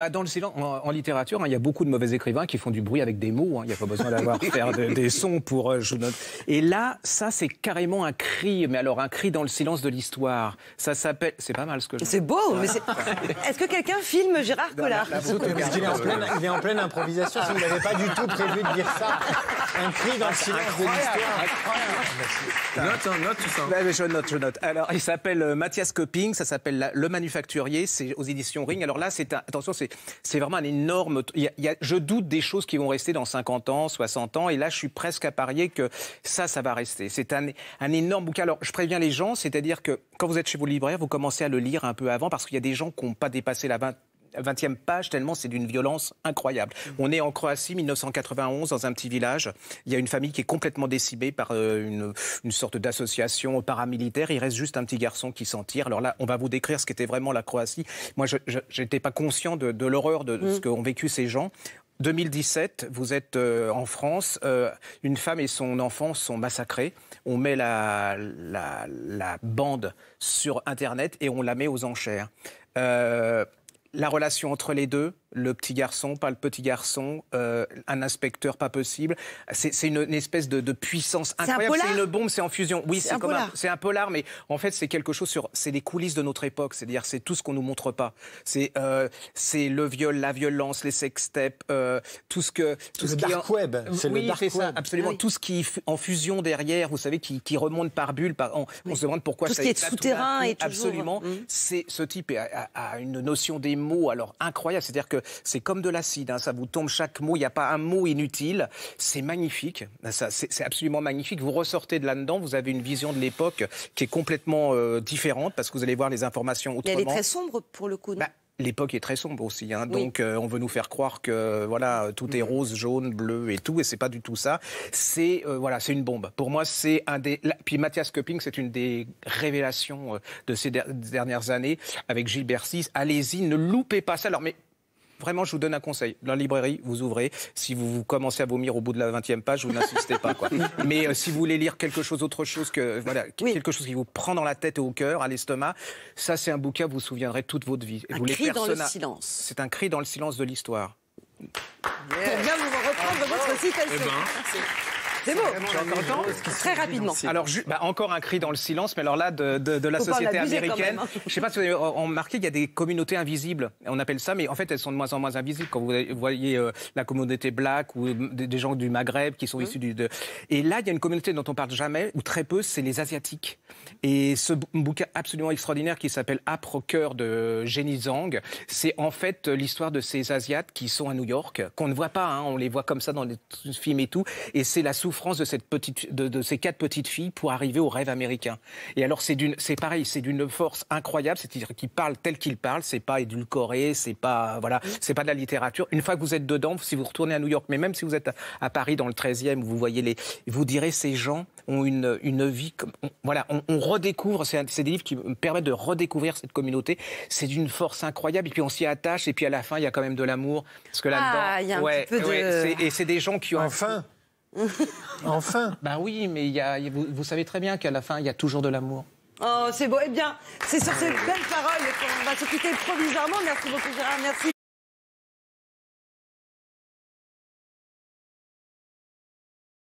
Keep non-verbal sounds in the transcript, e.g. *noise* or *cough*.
Ah, dans le silence, en, littérature, hein, il y a beaucoup de mauvais écrivains qui font du bruit avec des mots. Hein. Il n'y a pas besoin d'avoir *laughs* faire des sons pour. Euh, Et là, ça, c'est carrément un cri. Mais alors, un cri dans le silence de l'histoire. Ça s'appelle. C'est pas mal ce que. je C'est beau. Mais *laughs* Est-ce que quelqu'un filme Gérard bah, Collard il, est en pleine, improvisation. Si vous n'avez pas du tout prévu de dire ça, un cri dans le silence de l'histoire. Note, hein, note tout ça. je note, je note. Alors, il s'appelle euh, Mathias Copping. Ça s'appelle Le Manufacturier. C'est aux éditions Ring. Alors là, c'est attention, c'est c'est vraiment un énorme. je doute des choses qui vont rester dans 50 ans, 60 ans, et là, je suis presque à parier que ça, ça va rester. C'est un, énorme bouquin. Alors, je préviens les gens, c'est-à-dire que quand vous êtes chez vos libraires, vous commencez à le lire un peu avant parce qu'il y a des gens qui n'ont pas dépassé la 20e page, tellement c'est d'une violence incroyable. Mmh. On est en Croatie, 1991, dans un petit village. Il y a une famille qui est complètement décimée par euh, une, une sorte d'association paramilitaire. Il reste juste un petit garçon qui s'en tire. Alors là, on va vous décrire ce qu'était vraiment la Croatie. Moi, je n'étais pas conscient de, l'horreur de, ce mmh. qu'ont vécu ces gens. 2017, vous êtes euh, en France, euh, une femme et son enfant sont massacrés, on met la, la, la bande sur Internet et on la met aux enchères. Euh, la relation entre les deux le petit garçon, pas le petit garçon, euh, un inspecteur pas possible. C'est une, une, espèce de, de puissance incroyable. C'est une bombe, c'est en fusion. Oui, c'est un c'est un polar, mais en fait c'est quelque chose sur, c'est les coulisses de notre époque. C'est-à-dire c'est tout ce qu'on nous montre pas. C'est euh, c'est le viol, la violence, les sex euh, tout ce que tout ce dark qui web. C'est le dark web. absolument. Ah tout ce qui en fusion derrière, vous savez, qui, qui remonte par bulle. Par... On, se demande pourquoi tout ce qui est souterrain et absolument. Mm. C'est ce type a, une notion des mots alors incroyable. C'est-à-dire que c'est comme de l'acide, hein. ça vous tombe chaque mot, il n'y a pas un mot inutile. C'est magnifique, c'est absolument magnifique. Vous ressortez de là-dedans, vous avez une vision de l'époque qui est complètement euh, différente parce que vous allez voir les informations autrement. Mais elle est très sombre pour le coup. Bah, l'époque est très sombre aussi, hein. donc euh, on veut nous faire croire que voilà tout est mm. rose, jaune, bleu et tout, et c'est pas du tout ça. C'est euh, voilà, c'est une bombe. Pour moi, c'est un des. Puis Mathias Köpping, c'est une des révélations de ces dernières années avec Gilbert Bercis. Allez-y, ne loupez pas ça. Alors, mais Vraiment, je vous donne un conseil. la librairie, vous ouvrez. Si vous, commencez à vomir au bout de la 20e page, vous n'insistez pas. Quoi. *laughs* Mais euh, si vous voulez lire quelque chose autre chose que voilà, quelque chose qui vous prend dans la tête et au cœur, à l'estomac, ça c'est un bouquin vous vous souviendrez toute votre vie. un cri dans le silence. C'est un cri dans le silence de l'histoire. bien vous reprendre votre eh ben, citation. Très rapidement. Alors, bah, encore un cri dans le silence, mais alors là, de, la société américaine. Hein. Je ne sais pas si vous avez remarqué, il y a des communautés invisibles. On appelle ça, mais en fait, elles sont de moins en moins invisibles. Quand vous voyez euh, la communauté black ou des gens du Maghreb qui sont mmh. issus du. Et là, il y a une communauté dont on parle jamais, ou très peu, c'est les Asiatiques. Et ce bouquin absolument extraordinaire qui s'appelle Apre cœur de Jenny Zhang, c'est en fait euh, l'histoire de ces Asiates qui sont à New York, qu'on ne voit pas, hein, on les voit comme ça dans les films et tout. Et c'est la souffrance France de, cette petite, de, ces quatre petites filles pour arriver au rêve américain. Et alors, c'est d'une, c'est pareil, c'est d'une force incroyable, c'est-à-dire qu'ils parlent tel qu'ils parlent, c'est pas édulcoré, c'est pas, voilà, c'est pas de la littérature. Une fois que vous êtes dedans, si vous retournez à New York, mais même si vous êtes à, Paris dans le 13e, vous voyez les, vous direz ces gens ont une, une vie, comme, on, voilà, on, redécouvre, c'est, des livres qui me permettent de redécouvrir cette communauté. C'est d'une force incroyable, et puis on s'y attache, et puis à la fin, il y a quand même de l'amour, parce que là-dedans, ah, ouais, de... et c'est des gens qui ont enfin. *laughs* enfin Ben oui, mais il y a, vous, savez très bien qu'à la fin, il y a toujours de l'amour. Oh, c'est beau. Eh bien, c'est sur ces belles paroles qu'on va se provisoirement. Merci beaucoup, Gérard. Merci.